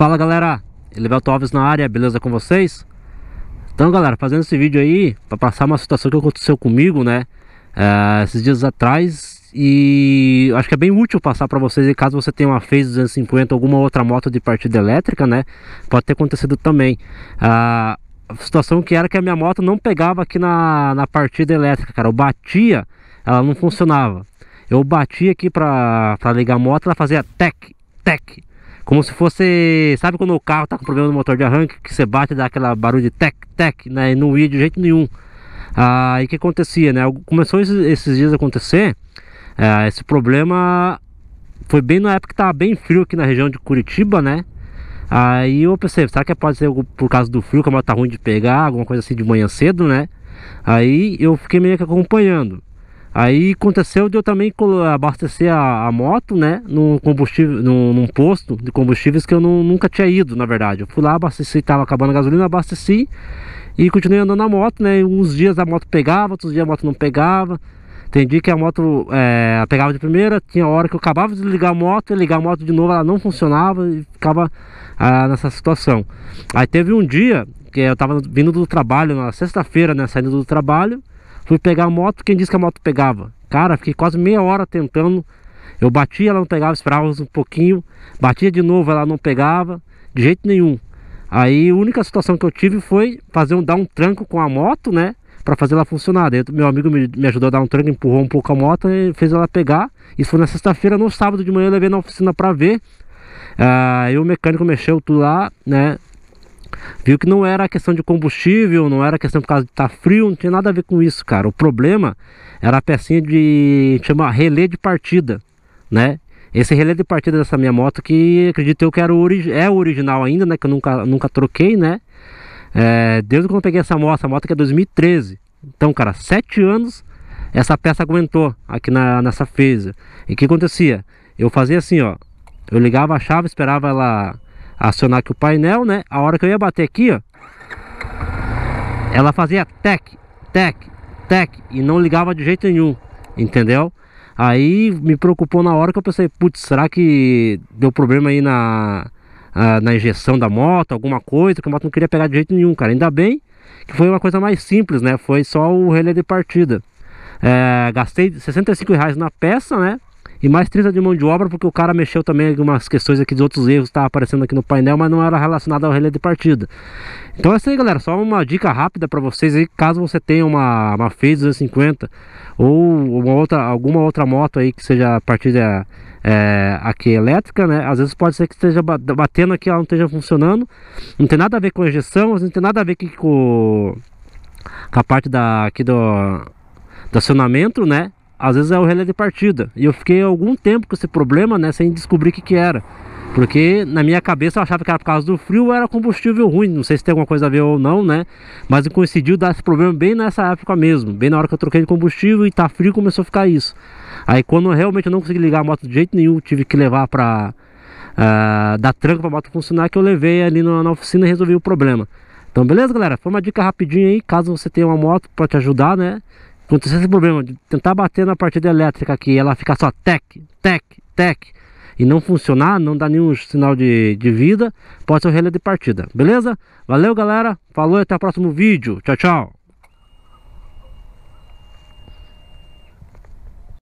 Fala galera, Elivelto Alves na área, beleza com vocês? Então galera, fazendo esse vídeo aí para passar uma situação que aconteceu comigo, né? É, esses dias atrás e acho que é bem útil passar para vocês aí, caso você tenha uma Phase 250 alguma outra moto de partida elétrica, né? Pode ter acontecido também. Ah, a situação que era que a minha moto não pegava aqui na, na partida elétrica, cara. Eu batia, ela não funcionava. Eu batia aqui para ligar a moto, ela fazia tec, tec, como se fosse, sabe quando o carro tá com problema no motor de arranque, que você bate e dá aquela barulho de tec, tec, né? E não ia de jeito nenhum. Aí ah, o que acontecia, né? Começou esses, esses dias a acontecer, eh, esse problema foi bem na época que tava bem frio aqui na região de Curitiba, né? Aí eu pensei, será que pode ser por causa do frio, que a moto tá ruim de pegar, alguma coisa assim de manhã cedo, né? Aí eu fiquei meio que acompanhando. Aí aconteceu de eu também abastecer a, a moto, né, no combustível, no, num posto de combustíveis que eu não, nunca tinha ido, na verdade. Eu fui lá, abasteci, tava acabando a gasolina, abasteci e continuei andando na moto, né. Uns dias a moto pegava, outros dias a moto não pegava. Tem dia que a moto é, pegava de primeira, tinha hora que eu acabava de ligar a moto, e ligar a moto de novo, ela não funcionava e ficava ah, nessa situação. Aí teve um dia que eu tava vindo do trabalho na sexta-feira, né, saindo do trabalho Fui pegar a moto, quem disse que a moto pegava? Cara, fiquei quase meia hora tentando. Eu batia, ela não pegava, esperava um pouquinho. Batia de novo, ela não pegava, de jeito nenhum. Aí a única situação que eu tive foi fazer um, dar um tranco com a moto, né? Para fazer ela funcionar. Daí, meu amigo me, me, ajudou a dar um tranco, empurrou um pouco a moto e fez ela pegar. Isso foi na sexta-feira, no sábado de manhã eu levei na oficina para ver. Aí ah, o mecânico mexeu tudo lá, né? Viu que não era questão de combustível, não era questão por causa de estar tá frio, não tinha nada a ver com isso, cara. O problema era a pecinha de chama relé de partida, né? Esse relé de partida dessa minha moto que acredito eu que era o é o original ainda, né? Que eu nunca, nunca troquei, né? É, desde quando eu peguei essa moto, essa moto que é 2013. Então, cara, sete anos essa peça aguentou aqui na, nessa feza. E o que acontecia? Eu fazia assim, ó. Eu ligava a chave, esperava ela acionar aqui o painel, né? A hora que eu ia bater aqui, ó Ela fazia tec, tec, tec E não ligava de jeito nenhum, entendeu? Aí me preocupou na hora que eu pensei Putz, será que deu problema aí na, na injeção da moto Alguma coisa que a moto não queria pegar de jeito nenhum, cara Ainda bem que foi uma coisa mais simples, né? Foi só o relé de partida é, Gastei 65 reais na peça, né? E mais 30 de mão de obra, porque o cara mexeu também algumas questões aqui de outros erros que estavam aparecendo aqui no painel, mas não era relacionado ao relé de partida. Então é isso aí, galera. Só uma dica rápida para vocês aí, caso você tenha uma, uma Fez 250 ou uma outra, alguma outra moto aí que seja partida é, aqui elétrica, né? Às vezes pode ser que esteja batendo aqui, ela não esteja funcionando. Não tem nada a ver com a injeção, não tem nada a ver com, com a parte da, aqui do, do acionamento, né? às vezes é o relé de partida. E eu fiquei algum tempo com esse problema, né, sem descobrir o que, que era. Porque na minha cabeça eu achava que era por causa do frio era combustível ruim, não sei se tem alguma coisa a ver ou não, né? Mas coincidiu dar esse problema bem nessa época mesmo, bem na hora que eu troquei de combustível e tá frio começou a ficar isso. Aí quando eu realmente eu não consegui ligar a moto de jeito nenhum, tive que levar pra uh, dar tranco pra moto funcionar, que eu levei ali na, na oficina e resolvi o problema. Então beleza galera, foi uma dica rapidinha aí, caso você tenha uma moto para te ajudar, né? acontecer esse problema de tentar bater na partida elétrica aqui, ela ficar só tec, tec, tec e não funcionar, não dar nenhum sinal de, de vida, pode ser o relé de partida. Beleza? Valeu, galera. Falou e até o próximo vídeo. Tchau, tchau.